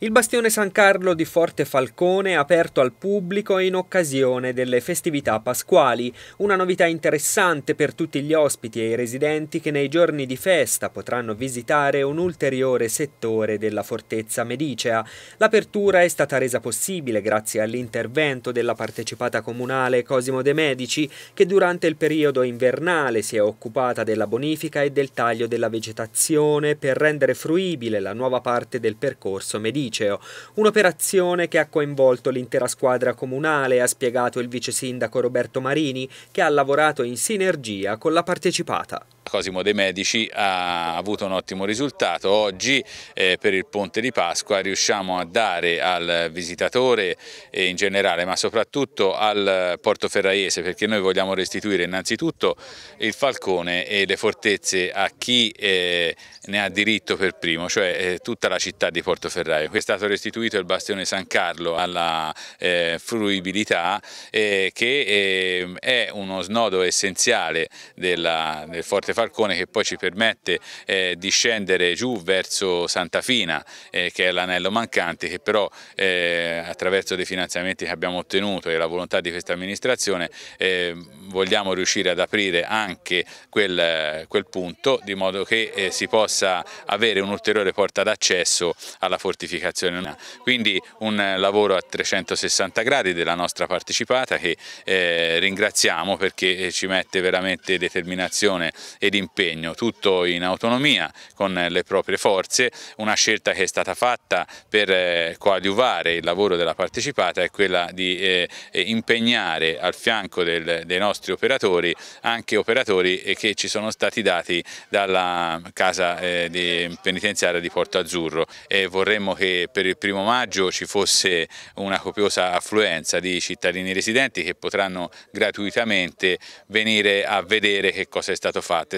Il bastione San Carlo di Forte Falcone è aperto al pubblico in occasione delle festività pasquali, una novità interessante per tutti gli ospiti e i residenti che nei giorni di festa potranno visitare un ulteriore settore della fortezza medicea. L'apertura è stata resa possibile grazie all'intervento della partecipata comunale Cosimo De Medici che durante il periodo invernale si è occupata della bonifica e del taglio della vegetazione per rendere fruibile la nuova parte del percorso mediceo liceo, un'operazione che ha coinvolto l'intera squadra comunale, ha spiegato il vice sindaco Roberto Marini, che ha lavorato in sinergia con la partecipata. Cosimo De Medici ha avuto un ottimo risultato. Oggi eh, per il ponte di Pasqua riusciamo a dare al visitatore eh, in generale, ma soprattutto al portoferraiese, perché noi vogliamo restituire innanzitutto il falcone e le fortezze a chi eh, ne ha diritto per primo, cioè eh, tutta la città di Portoferraio. Qui È stato restituito il bastione San Carlo alla eh, fruibilità eh, che ehm, è uno snodo essenziale della, del forte Falcone che poi ci permette eh, di scendere giù verso Santa Fina eh, che è l'anello mancante che però eh, attraverso dei finanziamenti che abbiamo ottenuto e la volontà di questa amministrazione eh, vogliamo riuscire ad aprire anche quel, quel punto di modo che eh, si possa avere un'ulteriore porta d'accesso alla fortificazione. Quindi un lavoro a 360 gradi della nostra partecipata che eh, ringraziamo perché ci mette veramente determinazione e ed impegno, tutto in autonomia con le proprie forze, una scelta che è stata fatta per eh, coadiuvare il lavoro della partecipata è quella di eh, impegnare al fianco del, dei nostri operatori anche operatori eh, che ci sono stati dati dalla casa di penitenziaria di Porto Azzurro e vorremmo che per il primo maggio ci fosse una copiosa affluenza di cittadini residenti che potranno gratuitamente venire a vedere che cosa è stato fatto